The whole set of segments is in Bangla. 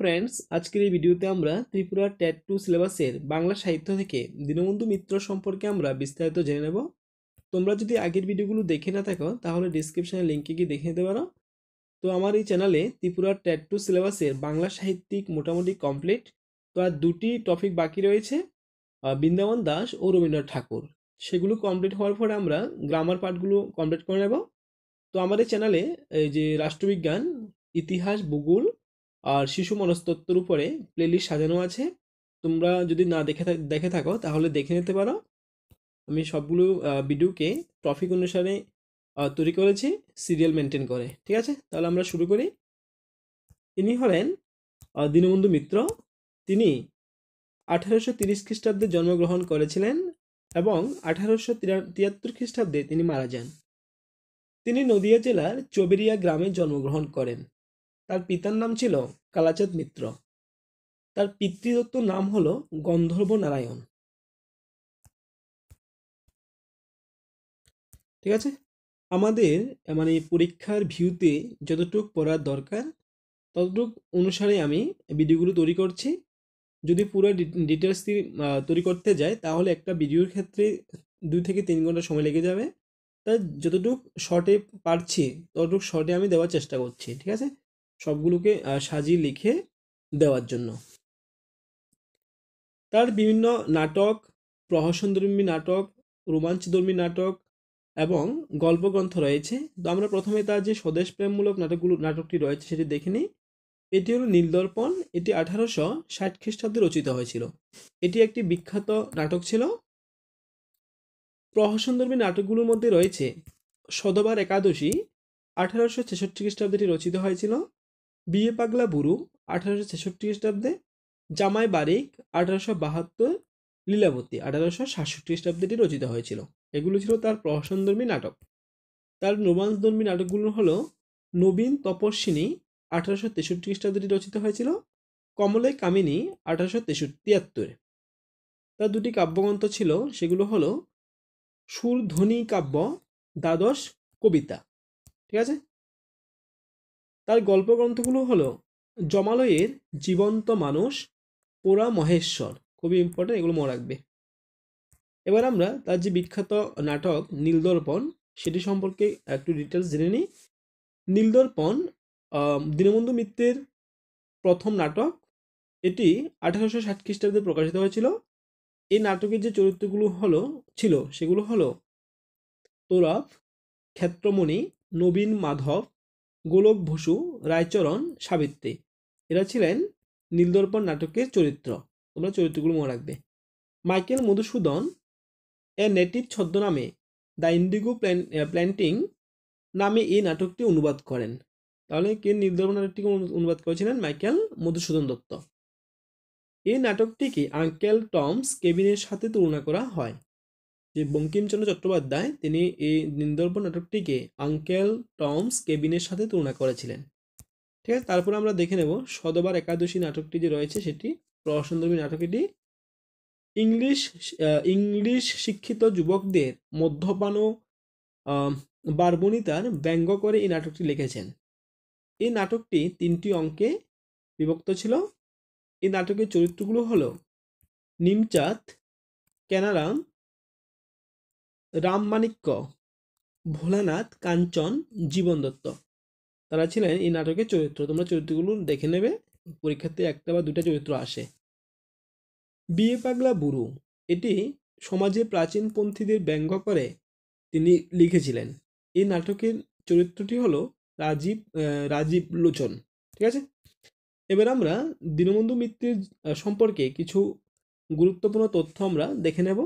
ফ্রেন্ডস আজকের এই ভিডিওতে আমরা ত্রিপুরা ট্যাট টু সিলেবাসের বাংলা সাহিত্য থেকে দীনবন্ধু মিত্র সম্পর্কে আমরা বিস্তারিত জেনে নেব তোমরা যদি আগের ভিডিওগুলো দেখে না থাকো তাহলে ডিসক্রিপশানে লিঙ্কে গিয়ে দেখে নিতে পারো তো আমার এই চ্যানেলে ত্রিপুরার ট্যাট টু সিলেবাসের বাংলা সাহিত্যিক মোটামুটি কমপ্লিট তো আর দুটি টপিক বাকি রয়েছে বৃন্দাবন দাস ও রবীন্দ্রনাথ ঠাকুর সেগুলো কমপ্লিট হওয়ার পরে আমরা গ্রামার পার্টগুলো কমপ্লিট করে নেব তো আমার এই চ্যানেলে এই যে রাষ্ট্রবিজ্ঞান ইতিহাস ভূগোল আর শিশু মনস্তত্ত্বর উপরে প্লেলিস্ট সাজানো আছে তোমরা যদি না দেখে দেখে থাকো তাহলে দেখে নিতে পারো আমি সবগুলো ভিডিওকে টপিক অনুসারে তৈরি করেছি সিরিয়াল মেনটেন করে ঠিক আছে তাহলে আমরা শুরু করি তিনি হলেন দীনবন্ধু মিত্র তিনি আঠারোশো তিরিশ খ্রিস্টাব্দে জন্মগ্রহণ করেছিলেন এবং আঠারোশো তিয়াত্তর খ্রিস্টাব্দে তিনি মারা যান তিনি নদিয়া জেলার চবেরিয়া গ্রামে জন্মগ্রহণ করেন তার পিতার নাম ছিল কালাচাঁদ মিত্র তার পিতৃদত্ত নাম হল গন্ধর্ব নারায়ণ ঠিক আছে আমাদের মানে পরীক্ষার ভিউতে যতটুক পড়ার দরকার ততটুক অনুসারে আমি ভিডিওগুলো তৈরি করছি যদি পুরো ডিটেলস তৈরি করতে যাই তাহলে একটা ভিডিওর ক্ষেত্রে দুই থেকে তিন ঘন্টা সময় লেগে যাবে তা যতটুক শর্টে পারছি ততটুক শর্টে আমি দেওয়ার চেষ্টা করছি ঠিক আছে সবগুলোকে সাজিয়ে লিখে দেওয়ার জন্য তার বিভিন্ন নাটক প্রহসনধর্মী নাটক রোমাঞ্চধর্মী নাটক এবং গল্পগ্রন্থ রয়েছে তো আমরা প্রথমে তার যে স্বদেশপ্রেমমূলক নাটকগুলো নাটকটি রয়েছে সেটি দেখে নিই এটি হলো নীলদর্পণ এটি আঠারোশো ষাট খ্রিস্টাব্দে রচিত হয়েছিল এটি একটি বিখ্যাত নাটক ছিল প্রহসনধর্মী নাটকগুলোর মধ্যে রয়েছে সদবার একাদশী আঠারোশো ছেষট্টি খ্রিস্টাব্দে রচিত হয়েছিল বিয়ে পাগলা বুরু আঠারোশো ছেষট্টি খ্রিস্টাব্দে জামাই বারিক আঠারোশো বাহাত্তর লীলাবতী আঠারোশো সাতষট্টি খ্রিস্টাব্দটি রচিত হয়েছিল এগুলো ছিল তার প্রহসনধর্মী নাটক তার রোমান্সধর্মী নাটকগুলো হলো নবীন তপস্বিনী আঠারোশো তেষট্টি খ্রিস্টাব্দেটি রচিত হয়েছিল কমলে কামিনী আঠারোশো তেষট্টি তিয়াত্তরে তার দুটি কাব্যগ্রন্থ ছিল সেগুলো হলো সুরধ্বনি কাব্য দ্বাদশ কবিতা ঠিক আছে তার গল্পগ্রন্থগুলো হলো জমালয়ের জীবন্ত মানুষ পোড়া মহেশ্বর খুবই ইম্পর্টেন্ট এগুলো মনে রাখবে এবার আমরা তার যে বিখ্যাত নাটক নীলদর্পণ সেটি সম্পর্কে একটু ডিটেলস জেনে নিই নীলদর্পণ দীনবন্ধু মিত্রের প্রথম নাটক এটি আঠারোশো ষাট খ্রিস্টাব্দে প্রকাশিত হয়েছিল এই নাটকের যে চরিত্রগুলো হলো ছিল সেগুলো হলো তোরাব ক্ষেত্রমণি নবীন মাধব গোলক বসু রায়চরণ সাবিত্রী এরা ছিলেন নীলদর্পণ নাটকের চরিত্র তোমরা চরিত্রগুলো মনে রাখবে মাইকেল মধুসূদন এ নেটিভ ছদ্মনামে দ্য ইন্ডিগো প্ল্যান প্ল্যান্টিং নামে এই নাটকটি অনুবাদ করেন তাহলে কে নীলদর্পণ নাটকটিকে অনুবাদ করেছিলেন মাইকেল মধুসূদন দত্ত এই নাটকটিকে আঙ্কেল টমস কেবিনের সাথে তুলনা করা হয় যে বঙ্কিমচন্দ্র চট্টোপাধ্যায় তিনি এই নিন্দর্ভ নাটকটিকে আঙ্কেল টমস কেবিনের সাথে তুলনা করেছিলেন ঠিক আছে তারপর আমরা দেখে নেব সদবার একাদশী নাটকটি যে রয়েছে সেটি প্রসন্দর্ভী নাটকটি ইংলিশ ইংলিশ শিক্ষিত যুবকদের মধ্যপান ও তার ব্যঙ্গ করে এই নাটকটি লিখেছেন এই নাটকটি তিনটি অঙ্কে বিভক্ত ছিল এই নাটকের চরিত্রগুলো হলো নিমচাঁদ কেনারাম রামমাণিক্য ভোলানাথ কাঞ্চন জীবন দত্ত তারা ছিলেন এই নাটকের চরিত্র তোমরা চরিত্রগুলো দেখে নেবে পরীক্ষাতে একটা বা দুটা চরিত্র আসে বিয়ে পাগলা বুড়ু এটি সমাজে প্রাচীনপন্থীদের ব্যঙ্গ করে তিনি লিখেছিলেন এই নাটকের চরিত্রটি হলো রাজীব রাজীব লোচন ঠিক আছে এবার আমরা দীনবন্ধু মিত্রের সম্পর্কে কিছু গুরুত্বপূর্ণ তথ্য আমরা দেখে নেব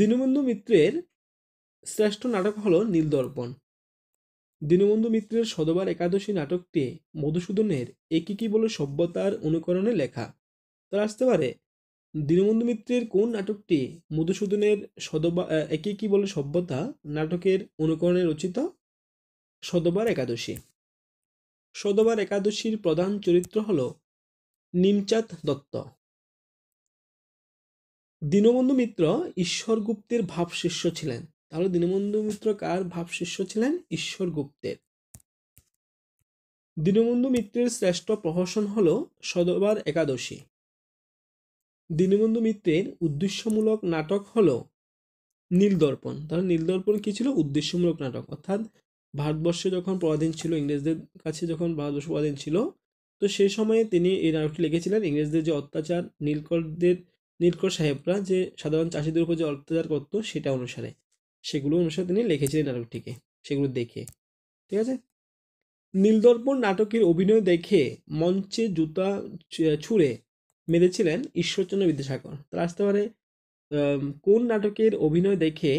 দীনবন্ধু মিত্রের শ্রেষ্ঠ নাটক হল নীলদর্পণ দীনবন্ধু মিত্রের সদবার একাদশী নাটকটি মধুসূদনের একই কি বলে সভ্যতার অনুকরণে লেখা তারা আসতে পারে দীনবন্ধু মিত্রের কোন নাটকটি মধুসূদনের সদবা কী বলে সভ্যতা নাটকের অনুকরণে রচিত সদবার একাদশী সদবার একাদশীর প্রধান চরিত্র হল নিমচাঁদ দত্ত দীনবন্ধু মিত্র ঈশ্বর গুপ্তের ভাবশিষ্য ছিলেন তাহলে দীনবন্ধু মিত্র কার ভাবশিষ্য ছিলেন ঈশ্বর গুপ্তের দীনবন্ধু মিত্রের শ্রেষ্ঠ প্রহসন হল সদবার একাদশী দীনবন্ধু মিত্রের উদ্দেশ্যমূলক নাটক হল নীলদর্পণ তাহলে নীলদর্পণ কী ছিল উদ্দেশ্যমূলক নাটক অর্থাৎ ভারতবর্ষে যখন পরাধীন ছিল ইংরেজদের কাছে যখন ভারতবর্ষ পরাধীন ছিল তো সেই সময়ে তিনি এই নাটকটি লিখেছিলেন ইংরেজদের যে অত্যাচার নীলকরদের নীলকর সাহেবরা যে সাধারণ চাষিদের উপর যে অত্যাচার করত সেটা অনুসারে সেগুলো অনুসারে তিনি লিখেছিলেন নাটকটিকে সেগুলো দেখে ঠিক আছে নীলদর্পণ নাটকের অভিনয় দেখে মঞ্চে জুতা ছুঁড়ে মেরেছিলেন ঈশ্বরচন্দ্র বিদ্যাসাগর তারা আসতে পারে কোন নাটকের অভিনয় দেখে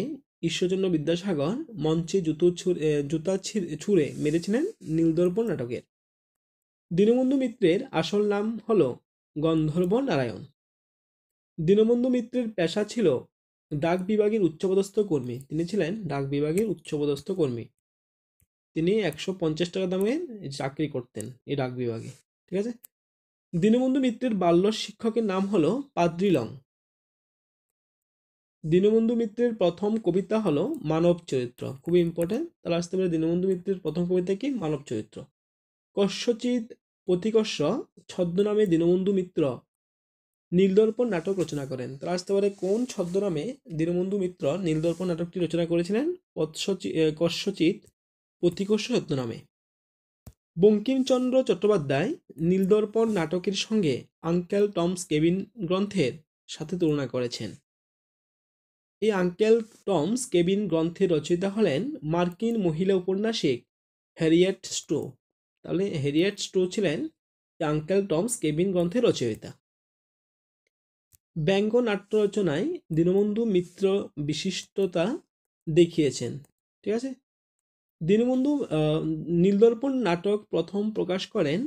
ঈশ্বরচন্দ্র বিদ্যাসাগর মঞ্চে জুতো ছুঁড়ে জুতা ছুঁড়ে মেরেছিলেন নীলদর্পণ নাটকের দীনবন্ধু মিত্রের আসল নাম হল গন্ধর্ব নারায়ণ দীনবন্ধু মিত্রের পেশা ছিল ডাক বিভাগের উচ্চপদস্থ কর্মী তিনি ছিলেন ডাক বিভাগের উচ্চপদস্থ কর্মী তিনি একশো পঞ্চাশ টাকা দামে চাকরি করতেন এই ডাক বিভাগে ঠিক আছে দীনবন্ধু মিত্রের বাল্য শিক্ষকের নাম হল পাদ্রিলং দীনবন্ধু মিত্রের প্রথম কবিতা হলো মানব চরিত্র খুবই ইম্পর্টেন্ট তাহলে আসতে পারে দীনবন্ধু মিত্রের প্রথম কবিতা কি মানব চরিত্র কস্যচিৎ পথিকস্য ছদ্মনামে দীনবন্ধু মিত্র নীলদর্পণ নাটক রচনা করেন তারা আসতে পারে কোন ছদ্মনামে দীনবন্ধু মিত্র নীলদর্পণ নাটকটি রচনা করেছিলেন কশ্যচিত পথিকস্য ছদ্মনামে বঙ্কিমচন্দ্র চট্টোপাধ্যায় নীলদর্পণ নাটকের সঙ্গে আঙ্কেল টমস কেবিন গ্রন্থের সাথে তুলনা করেছেন এই আঙ্কেল টমস কেবিন গ্রন্থের রচয়িতা হলেন মার্কিন মহিলা উপন্যাসিক হ্যারিয়েট স্টো তাহলে হ্যারিয়েট স্টো ছিলেন আঙ্কেল টমস কেবিন গ্রন্থের রচয়িতা ব্যঙ্গ নাট্য রচনায় দীনবন্ধু মিত্র বিশিষ্টতা দেখিয়েছেন ঠিক আছে দীনবন্ধু নীলদর্পণ নাটক প্রথম প্রকাশ করেন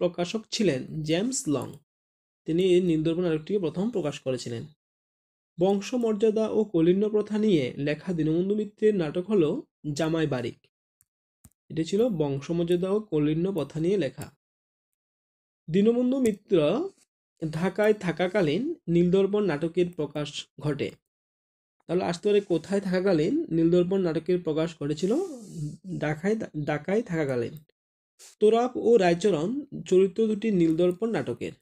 প্রকাশক ছিলেন জেমস লং তিনি এই নীলদর্পণ নাটকটিকে প্রথম প্রকাশ করেছিলেন বংশমর্যাদা ও কলিন্য প্রথা নিয়ে লেখা দীনবন্ধু মিত্রের নাটক হল জামাই বারিক এটি ছিল বংশমর্যাদা ও কলিন্য প্রথা নিয়ে লেখা দীনবন্ধু মিত্র ঢাকায় থাকাকালীন নীলদর্পণ নাটকের প্রকাশ ঘটে তাহলে আসতে পারে কোথায় থাকাকালীন নীলদর্পণ নাটকের প্রকাশ ঘটেছিল ঢাকায় ঢাকায় থাকাকালীন তোরাপ ও রায়চরণ চরিত্র দুটি নীলদর্পণ নাটকের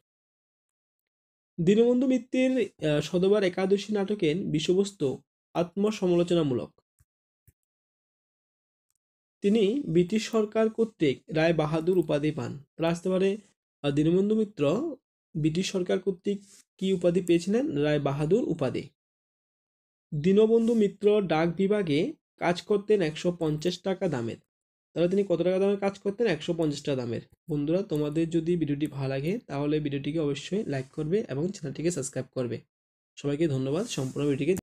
দীনবন্ধু মিত্রের সদবার একাদশী নাটকের বিষয়বস্তু আত্মসমালোচনামূলক তিনি ব্রিটিশ সরকার কর্তৃক রায় বাহাদুর উপাধি পান তারা আসতে পারে দীনবন্ধু মিত্র ব্রিটিশ সরকার কর্তৃক কি উপাধি পেয়েছিলেন রায় বাহাদুর উপাধি দীনবন্ধু মিত্র ডাক বিভাগে কাজ করতেন একশো পঞ্চাশ টাকা দামের তাহলে তিনি কত টাকা দামের কাজ করতেন একশো পঞ্চাশ টাকা দামের বন্ধুরা তোমাদের যদি ভিডিওটি ভালো লাগে তাহলে ভিডিওটিকে অবশ্যই লাইক করবে এবং চ্যানেলটিকে সাবস্ক্রাইব করবে সবাইকে ধন্যবাদ সম্পূর্ণ ভিডিওটিকে